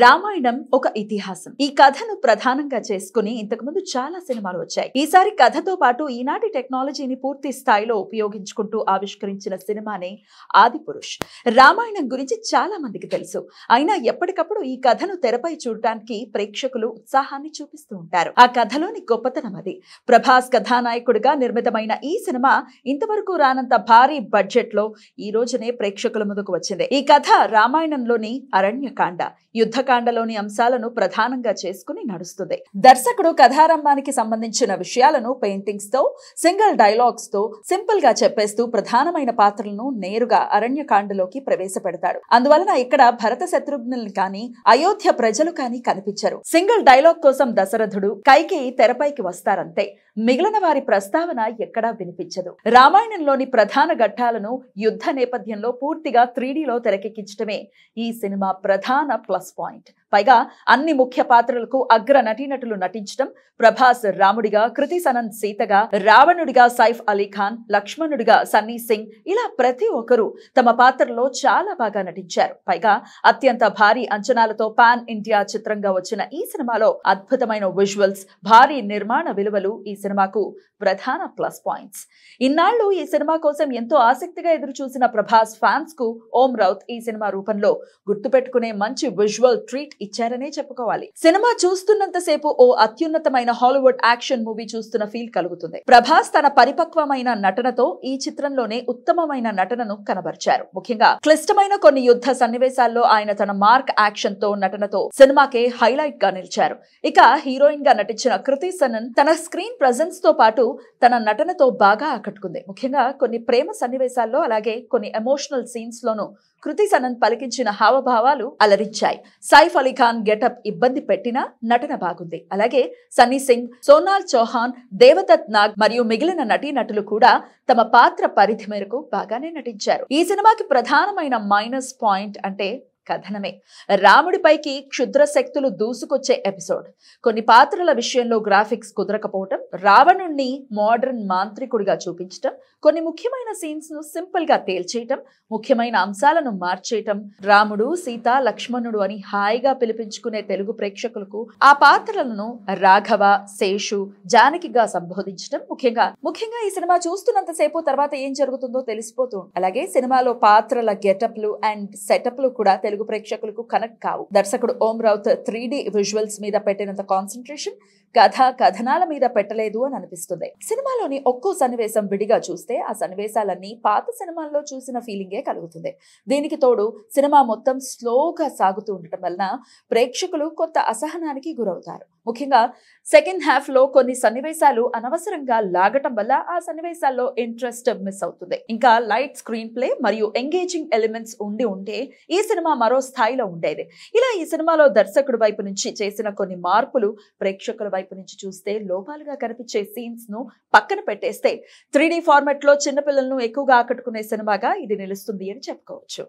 రామాయణం ఒక ఇతిహాసం ఈ కథను ప్రధానంగా చేసుకుని ఇంతకుముందు చాలా సినిమాలు వచ్చాయి ఈసారి కథతో పాటు ఈనాటి టెక్నాలజీని పూర్తి స్థాయిలో ఉపయోగించుకుంటూ ఆవిష్కరించిన సినిమానే ఆది రామాయణం గురించి చాలా మందికి తెలుసు అయినా ఎప్పటికప్పుడు ఈ కథను తెరపై చూడటానికి ప్రేక్షకులు ఉత్సాహాన్ని చూపిస్తూ ఉంటారు ఆ కథలోని గొప్పతనం అది ప్రభాస్ కథానాయకుడిగా నిర్మితమైన ఈ సినిమా ఇంతవరకు రానంత భారీ బడ్జెట్ లో ఈ రోజునే ప్రేక్షకుల ముందుకు వచ్చింది ఈ కథ రామాయణంలోని అరణ్యకాండ యుద్ధ యుద్ధకాండలోని అంశాలను ప్రధానంగా చేసుకుని నడుస్తుంది దర్శకుడు కథారంభానికి సంబంధించిన విషయాలను పెయింటింగ్స్ తో సింగిల్ డైలాగ్స్ తో సింపుల్ గా చెప్పేస్తూ ప్రధానమైన పాత్రలను నేరుగా అరణ్యకాండలోకి ప్రవేశపెడతాడు అందువలన ఇక్కడ భరత శత్రుఘ్నుల్ని కానీ అయోధ్య ప్రజలు కానీ కనిపించరు సింగిల్ డైలాగ్ కోసం దశరథుడు కైకి తెరపైకి వస్తారంతే మిగిలిన వారి ప్రస్తావన ఎక్కడా వినిపించదు రామాయణంలోని ప్రధాన ఘట్టాలను యుద్ధ నేపథ్యంలో పూర్తిగా త్రీడీలో తెరకెక్కించడమే ఈ సినిమా ప్రధాన ప్లస్ point. పైగా అన్ని ముఖ్య పాత్రలకు అగ్ర నటీనటులు నటించడం ప్రభాస్ రాముడిగా కృతి సనంద్ సీతగా రావణుడిగా సైఫ్ అలీ ఖాన్ లక్ష్మణుడిగా సన్నీ సింగ్ ఇలా ప్రతి ఒక్కరూ తమ పాత్రలో చాలా బాగా నటించారు పైగా అత్యంత భారీ అంచనాలతో పాన్ ఇండియా చిత్రంగా వచ్చిన ఈ సినిమాలో అద్భుతమైన విజువల్స్ భారీ నిర్మాణ విలువలు ఈ సినిమాకు ప్రధాన ప్లస్ పాయింట్స్ ఇన్నాళ్లు ఈ సినిమా కోసం ఎంతో ఆసక్తిగా ఎదురుచూసిన ప్రభాస్ ఫ్యాన్స్ కు ఓం రౌత్ ఈ సినిమా రూపంలో గుర్తుపెట్టుకునే మంచి విజువల్ ట్రీట్ ఇచ్చారనే చెప్పుకోవాలి సినిమా చూస్తున్నంత సేపు ఓ అత్యున్నతమైన హాలీవుడ్ యాక్షన్ మూవీ చూస్తున్న ఫీల్ కలుగుతుంది ప్రభాస్ తన పరిపక్వమైన నటనతో ఈ చిత్రంలోనే ఉత్తమమైన నటనను కనబర్చారు ముఖ్యంగా క్లిష్టమైన కొన్ని యుద్ధ సన్నివేశాల్లో ఆయన తన మార్క్ యాక్షన్ తో నటనతో సినిమాకే హైలైట్ గా నిలిచారు ఇక హీరోయిన్ గా నటించిన కృతి సనన్ తన స్క్రీన్ ప్రజెన్స్ తో పాటు తన నటనతో బాగా ఆకట్టుకుంది ముఖ్యంగా కొన్ని ప్రేమ సన్నివేశాల్లో అలాగే కొన్ని ఎమోషనల్ సీన్స్ లోను కృతి సనన్ పలికించిన హావభావాలు అలరించాయి సైఫ్ అలీ అలీఖాన్ గెటప్ ఇబ్బంది పెట్టినా నటన బాగుంది అలాగే సన్నీ సింగ్ సోనాల్ చౌహాన్ దేవదత్ నాగ్ మరియు మిగిలిన నటీ నటులు కూడా తమ పాత్ర పరిధి మేరకు బాగానే నటించారు ఈ సినిమాకి ప్రధానమైన మైనస్ పాయింట్ అంటే కథనమే రాముడిపైకి క్షుద్ర శక్తులు దూసుకొచ్చే ఎపిసోడ్ కొన్ని పాత్రల విషయంలో గ్రాఫిక్స్ కుదరకపోవటం రావణుణ్ణి మోడర్న్ మాంత్రికుడిగా చూపించటం కొన్ని ముఖ్యమైన సీన్స్ ను సింపుల్ గా తేల్చేయటం ముఖ్యమైన అంశాలను మార్చేయటం రాముడు సీత లక్ష్మణుడు అని హాయిగా పిలిపించుకునే తెలుగు ప్రేక్షకులకు ఆ పాత్రలను రాఘవ శేషు జానకిగా సంబోధించటం ముఖ్యంగా ముఖ్యంగా ఈ సినిమా చూస్తున్నంతసేపు తర్వాత ఏం జరుగుతుందో తెలిసిపోతూ అలాగే సినిమాలో పాత్రల గెటప్లు అండ్ సెటప్లు కూడా తెలుగు తెలుగు ప్రేక్షకులకు కనెక్ట్ కావు దర్శకుడు ఓం రౌత్ త్రీ విజువల్స్ మీద పెట్టినంత కాన్సన్ట్రేషన్ కథ కథనాల మీద పెట్టలేదు అని అనిపిస్తుంది సినిమాలోని ఒక్కో సన్నివేశం విడిగా చూస్తే ఆ సన్నివేశాలన్నీ పాత సినిమాల్లో చూసిన ఫీలింగే కలుగుతుంది దీనికి తోడు సినిమా మొత్తం స్లోగా సాగుతూ ఉండటం వలన ప్రేక్షకులు కొంత అసహనానికి గురవుతారు ముఖ్యంగా సెకండ్ హాఫ్ లో కొన్ని సన్నివేశాలు అనవసరంగా లాగటం వల్ల ఆ సన్నివేశాల్లో ఇంట్రెస్ట్ మిస్ అవుతుంది ఇంకా లైట్ స్క్రీన్ ప్లే మరియు ఎంగేజింగ్ ఎలిమెంట్స్ ఉండి ఉంటే ఈ సినిమా మరో స్థాయిలో ఉండేది ఇలా ఈ సినిమాలో దర్శకుడి వైపు నుంచి చేసిన కొన్ని మార్పులు ప్రేక్షకుల వైపు నుంచి చూస్తే లోపాలుగా కనిపించే సీన్స్ ను పక్కన పెట్టేస్తే త్రీడీ ఫార్మాట్ లో చిన్నపిల్లలను ఎక్కువగా ఆకట్టుకునే సినిమాగా ఇది నిలుస్తుంది అని చెప్పుకోవచ్చు